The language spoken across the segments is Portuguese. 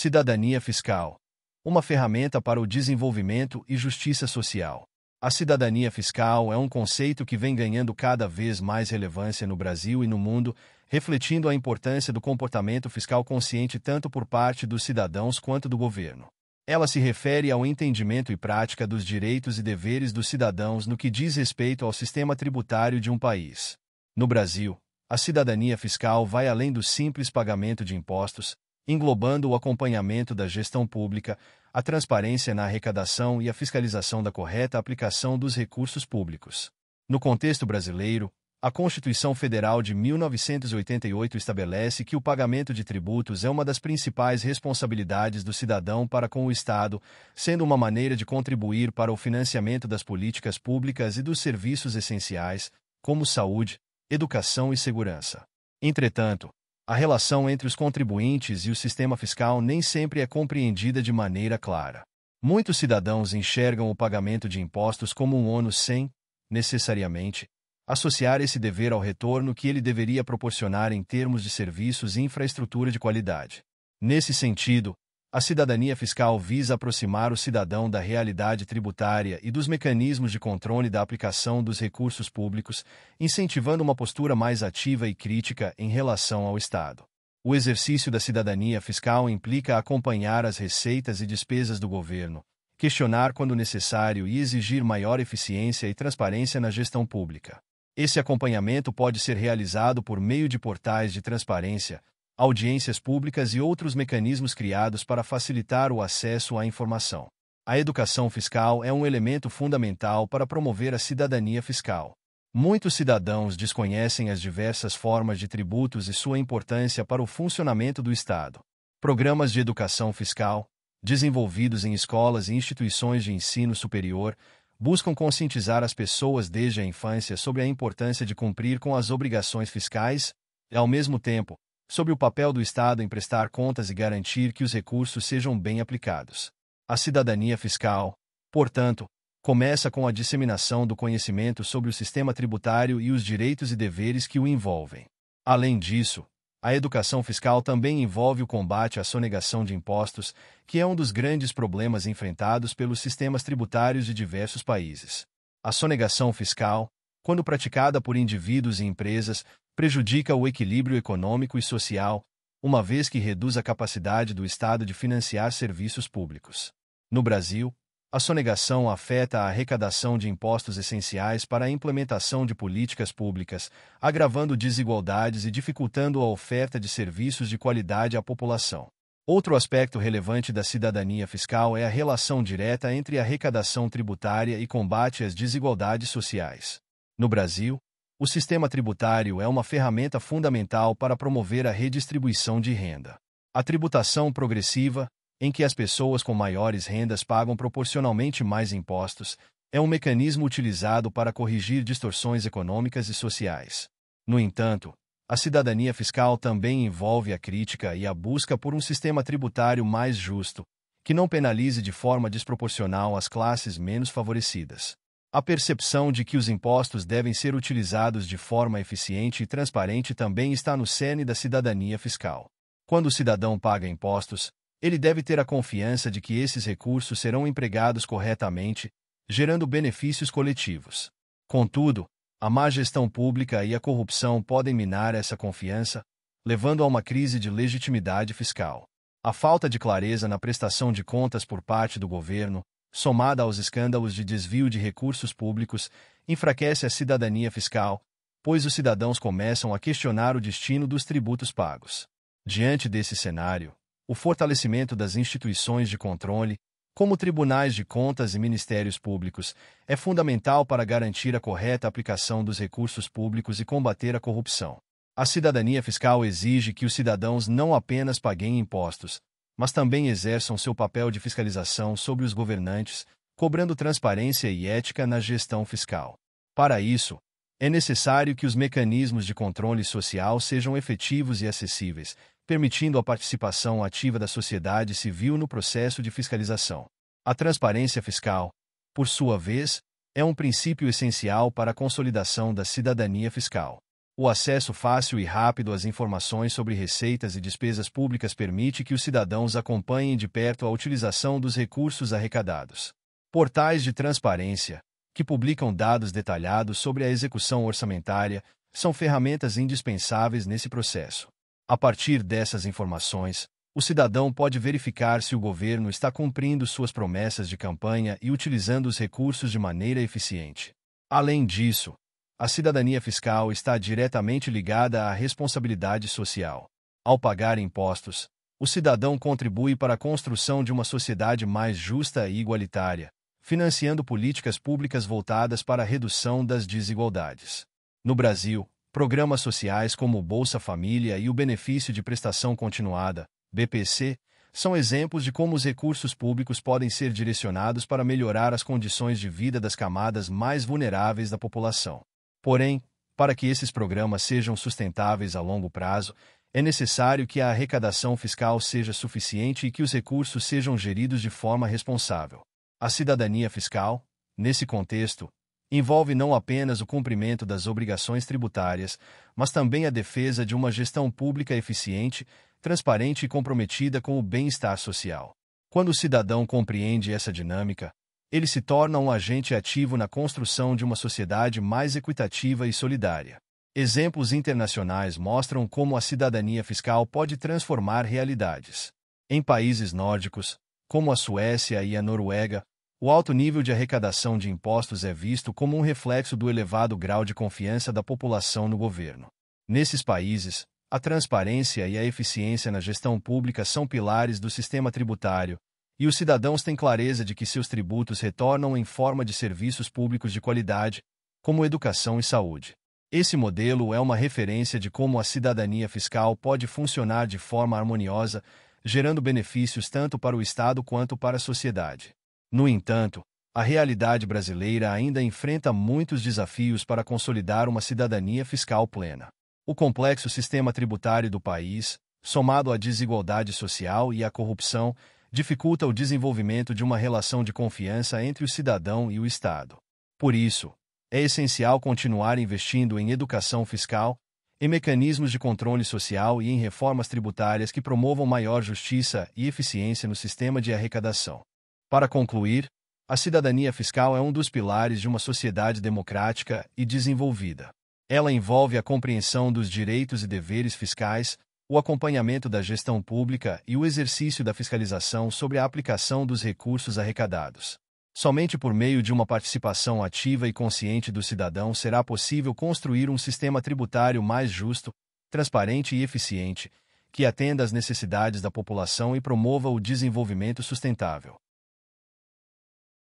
Cidadania Fiscal uma ferramenta para o desenvolvimento e justiça social. A cidadania fiscal é um conceito que vem ganhando cada vez mais relevância no Brasil e no mundo, refletindo a importância do comportamento fiscal consciente tanto por parte dos cidadãos quanto do governo. Ela se refere ao entendimento e prática dos direitos e deveres dos cidadãos no que diz respeito ao sistema tributário de um país. No Brasil, a cidadania fiscal vai além do simples pagamento de impostos, englobando o acompanhamento da gestão pública, a transparência na arrecadação e a fiscalização da correta aplicação dos recursos públicos. No contexto brasileiro, a Constituição Federal de 1988 estabelece que o pagamento de tributos é uma das principais responsabilidades do cidadão para com o Estado, sendo uma maneira de contribuir para o financiamento das políticas públicas e dos serviços essenciais, como saúde, educação e segurança. Entretanto, a relação entre os contribuintes e o sistema fiscal nem sempre é compreendida de maneira clara. Muitos cidadãos enxergam o pagamento de impostos como um ônus sem, necessariamente, associar esse dever ao retorno que ele deveria proporcionar em termos de serviços e infraestrutura de qualidade. Nesse sentido, a cidadania fiscal visa aproximar o cidadão da realidade tributária e dos mecanismos de controle da aplicação dos recursos públicos, incentivando uma postura mais ativa e crítica em relação ao Estado. O exercício da cidadania fiscal implica acompanhar as receitas e despesas do governo, questionar quando necessário e exigir maior eficiência e transparência na gestão pública. Esse acompanhamento pode ser realizado por meio de portais de transparência, audiências públicas e outros mecanismos criados para facilitar o acesso à informação. A educação fiscal é um elemento fundamental para promover a cidadania fiscal. Muitos cidadãos desconhecem as diversas formas de tributos e sua importância para o funcionamento do Estado. Programas de educação fiscal, desenvolvidos em escolas e instituições de ensino superior, buscam conscientizar as pessoas desde a infância sobre a importância de cumprir com as obrigações fiscais e, ao mesmo tempo, sobre o papel do Estado em prestar contas e garantir que os recursos sejam bem aplicados. A cidadania fiscal, portanto, começa com a disseminação do conhecimento sobre o sistema tributário e os direitos e deveres que o envolvem. Além disso, a educação fiscal também envolve o combate à sonegação de impostos, que é um dos grandes problemas enfrentados pelos sistemas tributários de diversos países. A sonegação fiscal, quando praticada por indivíduos e empresas, prejudica o equilíbrio econômico e social, uma vez que reduz a capacidade do Estado de financiar serviços públicos. No Brasil, a sonegação afeta a arrecadação de impostos essenciais para a implementação de políticas públicas, agravando desigualdades e dificultando a oferta de serviços de qualidade à população. Outro aspecto relevante da cidadania fiscal é a relação direta entre arrecadação tributária e combate às desigualdades sociais. No Brasil, o sistema tributário é uma ferramenta fundamental para promover a redistribuição de renda. A tributação progressiva, em que as pessoas com maiores rendas pagam proporcionalmente mais impostos, é um mecanismo utilizado para corrigir distorções econômicas e sociais. No entanto, a cidadania fiscal também envolve a crítica e a busca por um sistema tributário mais justo, que não penalize de forma desproporcional as classes menos favorecidas. A percepção de que os impostos devem ser utilizados de forma eficiente e transparente também está no cerne da cidadania fiscal. Quando o cidadão paga impostos, ele deve ter a confiança de que esses recursos serão empregados corretamente, gerando benefícios coletivos. Contudo, a má gestão pública e a corrupção podem minar essa confiança, levando a uma crise de legitimidade fiscal. A falta de clareza na prestação de contas por parte do governo, somada aos escândalos de desvio de recursos públicos, enfraquece a cidadania fiscal, pois os cidadãos começam a questionar o destino dos tributos pagos. Diante desse cenário, o fortalecimento das instituições de controle, como tribunais de contas e ministérios públicos, é fundamental para garantir a correta aplicação dos recursos públicos e combater a corrupção. A cidadania fiscal exige que os cidadãos não apenas paguem impostos, mas também exerçam seu papel de fiscalização sobre os governantes, cobrando transparência e ética na gestão fiscal. Para isso, é necessário que os mecanismos de controle social sejam efetivos e acessíveis, permitindo a participação ativa da sociedade civil no processo de fiscalização. A transparência fiscal, por sua vez, é um princípio essencial para a consolidação da cidadania fiscal. O acesso fácil e rápido às informações sobre receitas e despesas públicas permite que os cidadãos acompanhem de perto a utilização dos recursos arrecadados. Portais de transparência, que publicam dados detalhados sobre a execução orçamentária, são ferramentas indispensáveis nesse processo. A partir dessas informações, o cidadão pode verificar se o governo está cumprindo suas promessas de campanha e utilizando os recursos de maneira eficiente. Além disso, a cidadania fiscal está diretamente ligada à responsabilidade social. Ao pagar impostos, o cidadão contribui para a construção de uma sociedade mais justa e igualitária, financiando políticas públicas voltadas para a redução das desigualdades. No Brasil, programas sociais como o Bolsa Família e o Benefício de Prestação Continuada, BPC, são exemplos de como os recursos públicos podem ser direcionados para melhorar as condições de vida das camadas mais vulneráveis da população. Porém, para que esses programas sejam sustentáveis a longo prazo, é necessário que a arrecadação fiscal seja suficiente e que os recursos sejam geridos de forma responsável. A cidadania fiscal, nesse contexto, envolve não apenas o cumprimento das obrigações tributárias, mas também a defesa de uma gestão pública eficiente, transparente e comprometida com o bem-estar social. Quando o cidadão compreende essa dinâmica, ele se torna um agente ativo na construção de uma sociedade mais equitativa e solidária. Exemplos internacionais mostram como a cidadania fiscal pode transformar realidades. Em países nórdicos, como a Suécia e a Noruega, o alto nível de arrecadação de impostos é visto como um reflexo do elevado grau de confiança da população no governo. Nesses países, a transparência e a eficiência na gestão pública são pilares do sistema tributário, e os cidadãos têm clareza de que seus tributos retornam em forma de serviços públicos de qualidade, como educação e saúde. Esse modelo é uma referência de como a cidadania fiscal pode funcionar de forma harmoniosa, gerando benefícios tanto para o Estado quanto para a sociedade. No entanto, a realidade brasileira ainda enfrenta muitos desafios para consolidar uma cidadania fiscal plena. O complexo sistema tributário do país, somado à desigualdade social e à corrupção, dificulta o desenvolvimento de uma relação de confiança entre o cidadão e o Estado. Por isso, é essencial continuar investindo em educação fiscal, em mecanismos de controle social e em reformas tributárias que promovam maior justiça e eficiência no sistema de arrecadação. Para concluir, a cidadania fiscal é um dos pilares de uma sociedade democrática e desenvolvida. Ela envolve a compreensão dos direitos e deveres fiscais, o acompanhamento da gestão pública e o exercício da fiscalização sobre a aplicação dos recursos arrecadados. Somente por meio de uma participação ativa e consciente do cidadão será possível construir um sistema tributário mais justo, transparente e eficiente, que atenda às necessidades da população e promova o desenvolvimento sustentável.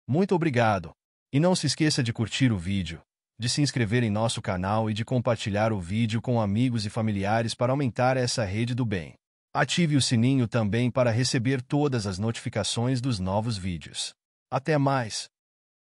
Muito obrigado! E não se esqueça de curtir o vídeo de se inscrever em nosso canal e de compartilhar o vídeo com amigos e familiares para aumentar essa rede do bem. Ative o sininho também para receber todas as notificações dos novos vídeos. Até mais!